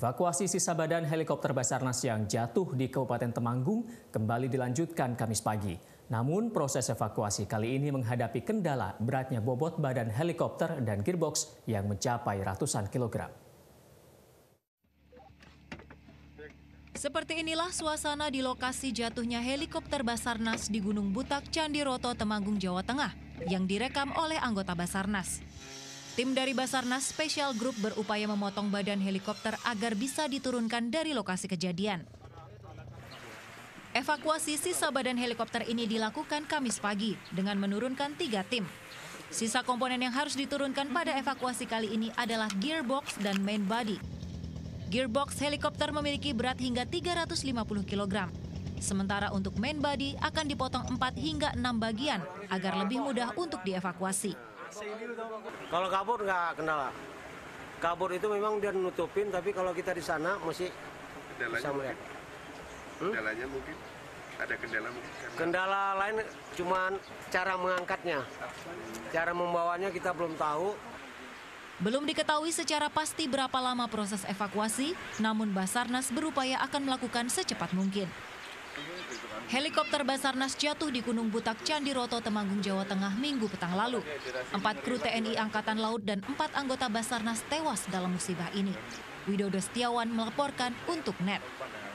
Evakuasi sisa badan helikopter Basarnas yang jatuh di Kabupaten Temanggung kembali dilanjutkan Kamis pagi. Namun proses evakuasi kali ini menghadapi kendala beratnya bobot badan helikopter dan gearbox yang mencapai ratusan kilogram. Seperti inilah suasana di lokasi jatuhnya helikopter Basarnas di Gunung Butak, Candiroto, Temanggung, Jawa Tengah yang direkam oleh anggota Basarnas. Tim dari Basarnas Special Group berupaya memotong badan helikopter agar bisa diturunkan dari lokasi kejadian. Evakuasi sisa badan helikopter ini dilakukan Kamis pagi dengan menurunkan tiga tim. Sisa komponen yang harus diturunkan pada evakuasi kali ini adalah gearbox dan main body. Gearbox helikopter memiliki berat hingga 350 kg. Sementara untuk main body akan dipotong 4 hingga 6 bagian agar lebih mudah untuk dievakuasi. Kalau kabur nggak kenal. Kabur itu memang dia nutupin, tapi kalau kita di sana masih kendalanya bisa melihat. Mungkin. Hmm? Kendalanya mungkin ada kendala mungkin. Kendala lain cuman cara mengangkatnya, cara membawanya kita belum tahu. Belum diketahui secara pasti berapa lama proses evakuasi, namun Basarnas berupaya akan melakukan secepat mungkin. Helikopter Basarnas jatuh di Gunung Butak Candiroto, Temanggung, Jawa Tengah minggu petang lalu. Empat kru TNI Angkatan Laut dan empat anggota Basarnas tewas dalam musibah ini. Widodo Setiawan melaporkan untuk NET.